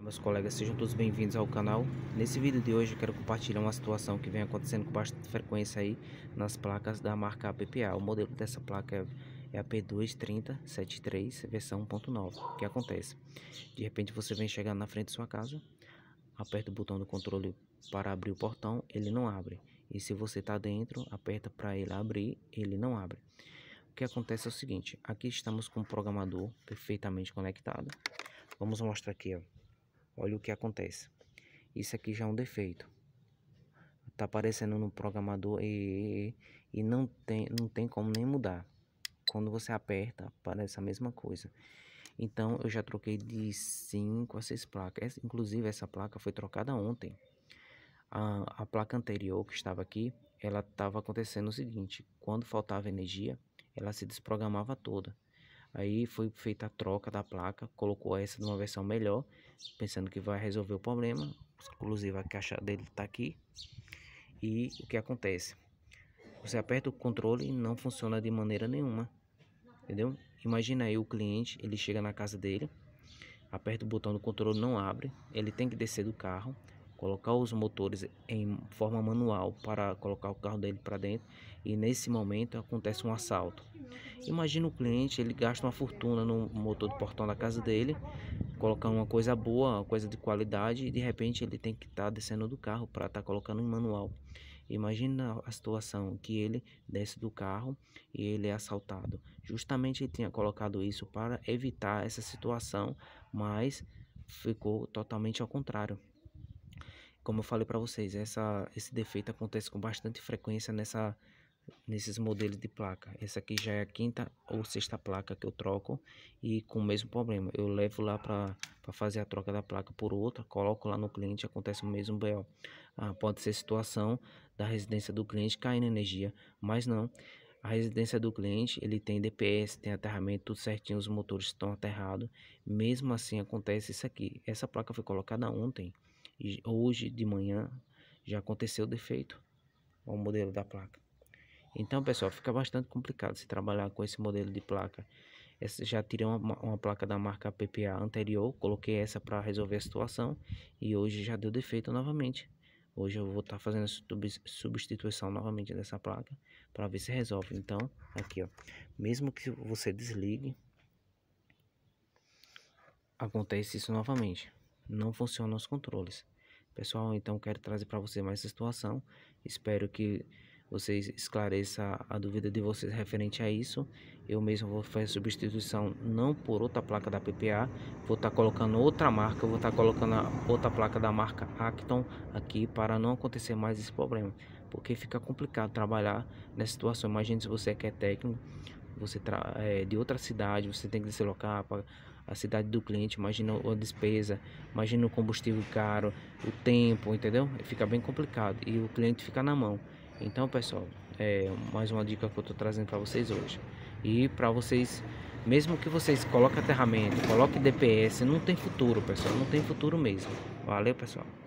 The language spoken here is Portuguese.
Olá meus colegas, sejam todos bem-vindos ao canal. Nesse vídeo de hoje eu quero compartilhar uma situação que vem acontecendo com bastante frequência aí nas placas da marca APPA. O modelo dessa placa é a p 23073 versão 1.9. O que acontece? De repente você vem chegando na frente de sua casa, aperta o botão do controle para abrir o portão, ele não abre. E se você está dentro, aperta para ele abrir, ele não abre. O que acontece é o seguinte, aqui estamos com o programador perfeitamente conectado. Vamos mostrar aqui, ó. Olha o que acontece. Isso aqui já é um defeito. Tá aparecendo no programador e, e, e não, tem, não tem como nem mudar. Quando você aperta, aparece a mesma coisa. Então eu já troquei de 5 a 6 placas. Inclusive essa placa foi trocada ontem. A, a placa anterior que estava aqui, ela estava acontecendo o seguinte. Quando faltava energia, ela se desprogramava toda. Aí foi feita a troca da placa, colocou essa numa versão melhor, pensando que vai resolver o problema. Inclusive a caixa dele está aqui. E o que acontece? Você aperta o controle e não funciona de maneira nenhuma. Entendeu? Imagina aí o cliente, ele chega na casa dele, aperta o botão do controle, não abre, ele tem que descer do carro, colocar os motores em forma manual para colocar o carro dele para dentro e nesse momento acontece um assalto. Imagina o cliente, ele gasta uma fortuna no motor do portão da casa dele, colocar uma coisa boa, uma coisa de qualidade e de repente ele tem que estar tá descendo do carro para estar tá colocando em manual. Imagina a situação que ele desce do carro e ele é assaltado. Justamente ele tinha colocado isso para evitar essa situação, mas ficou totalmente ao contrário. Como eu falei para vocês, essa, esse defeito acontece com bastante frequência nessa, nesses modelos de placa. Essa aqui já é a quinta ou sexta placa que eu troco e com o mesmo problema. Eu levo lá para fazer a troca da placa por outra, coloco lá no cliente, acontece o mesmo BO. Ah, pode ser situação da residência do cliente caindo energia, mas não. A residência do cliente, ele tem DPS, tem aterramento, tudo certinho, os motores estão aterrados. Mesmo assim acontece isso aqui. Essa placa foi colocada ontem. E hoje de manhã já aconteceu o defeito ao modelo da placa. Então, pessoal, fica bastante complicado se trabalhar com esse modelo de placa. Essa, já tirei uma, uma, placa da marca PPA anterior, coloquei essa para resolver a situação e hoje já deu defeito novamente. Hoje eu vou estar tá fazendo a substituição novamente dessa placa para ver se resolve. Então, aqui ó, mesmo que você desligue, acontece isso novamente não funcionam os controles. Pessoal, então quero trazer para você mais essa situação. Espero que vocês esclareçam a dúvida de vocês referente a isso. Eu mesmo vou fazer substituição não por outra placa da PPA, vou estar tá colocando outra marca, vou estar tá colocando outra placa da marca Acton aqui para não acontecer mais esse problema, porque fica complicado trabalhar nessa situação. Imagina se você é que é técnico, você é, de outra cidade, você tem que deslocar para a cidade do cliente, imagina a despesa, imagina o combustível caro, o tempo, entendeu? Fica bem complicado e o cliente fica na mão. Então, pessoal, é mais uma dica que eu estou trazendo para vocês hoje. E para vocês, mesmo que vocês coloquem aterramento, coloquem DPS, não tem futuro, pessoal, não tem futuro mesmo. Valeu, pessoal.